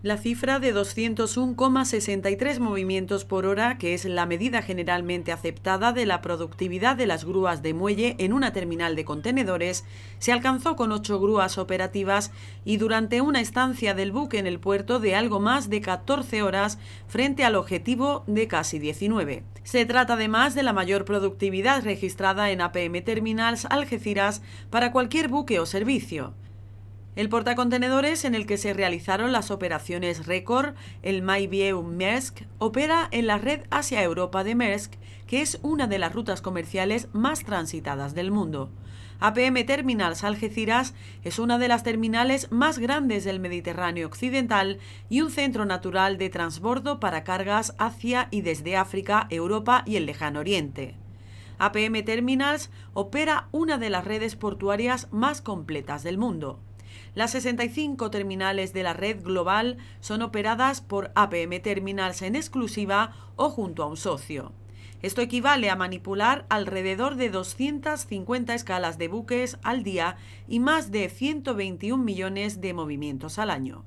La cifra de 201,63 movimientos por hora, que es la medida generalmente aceptada de la productividad de las grúas de muelle en una terminal de contenedores, se alcanzó con ocho grúas operativas y durante una estancia del buque en el puerto de algo más de 14 horas frente al objetivo de casi 19. Se trata además de la mayor productividad registrada en APM Terminals Algeciras para cualquier buque o servicio. El portacontenedores en el que se realizaron las operaciones récord, el MyView mersk opera en la red Asia-Europa de Mersk, que es una de las rutas comerciales más transitadas del mundo. APM Terminals Algeciras es una de las terminales más grandes del Mediterráneo Occidental y un centro natural de transbordo para cargas hacia y desde África, Europa y el Lejano Oriente. APM Terminals opera una de las redes portuarias más completas del mundo. Las 65 terminales de la red global son operadas por APM Terminals en exclusiva o junto a un socio. Esto equivale a manipular alrededor de 250 escalas de buques al día y más de 121 millones de movimientos al año.